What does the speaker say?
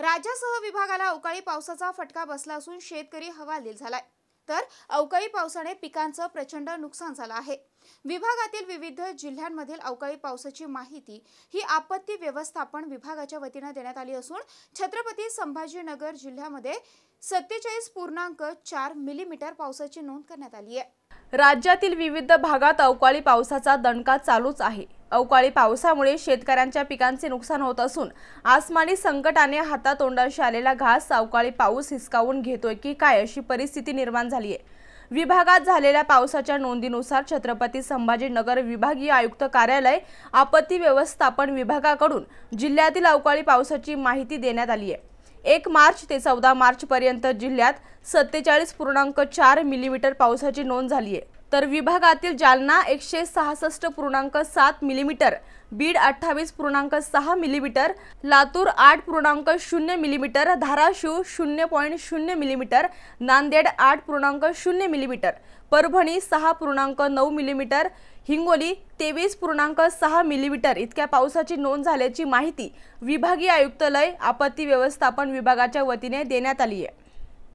राज्यासह विभागाला अवकाळी पावसाचा फटका बसला असून शेतकरी हवालील झालाय तर अवकाळी पावसाने पिकांचं प्रचंड नुकसान झालं आहे विभागातील विविध जिल्ह्यांमधील अवकाळी पावसाची माहिती ही आपत्ती व्यवस्थापन विभागाच्या वतीनं देण्यात आली असून छत्रपती संभाजीनगर जिल्ह्यामध्ये सत्तेचाळीस पूर्णांक चार मिलीमीटर पावसाची नोंद करण्यात आली आहे राज्यातील विविध भागात अवकाळी पावसाचा दणका चालूच आहे अवकाळी पावसामुळे शेतकऱ्यांच्या पिकांचे नुकसान होत असून आसमानी संकटाने हातातोंडाशी आलेला घास अवकाळी पाऊस हिसकावून घेतोय की काय अशी परिस्थिती निर्माण झाली आहे विभागात झालेल्या पावसाच्या नोंदीनुसार छत्रपती संभाजीनगर विभागीय आयुक्त कार्यालय आपत्ती व्यवस्थापन विभागाकडून जिल्ह्यातील अवकाळी पावसाची माहिती देण्यात आली आहे एक मार्च ते चौदा मार्चपर्यंत जिल्ह्यात सत्तेचाळीस पूर्णांक चार मिलीमीटर पावसाची नोंद झाली आहे तर विभागातील जालना एकशे सहासष्ट पूर्णांक सात मिलीमीटर बीड अठ्ठावीस पूर्णांक सहा मिलीमीटर लातूर आठ पूर्णांक शून्य मिलीमीटर धाराशिव शून्य पॉईंट शून्य मिलीमीटर नांदेड आठ पूर्णांक शून्य मिलीमीटर परभणी सहा पूर्णांक नऊ मिलीमीटर हिंगोली तेवीस पूर्णांक सहा मिलीमीटर इतक्या पावसाची नोंद झाल्याची माहिती विभागीय आयुक्तालय आपत्ती व्यवस्थापन विभागाच्या वतीने देण्यात आली आहे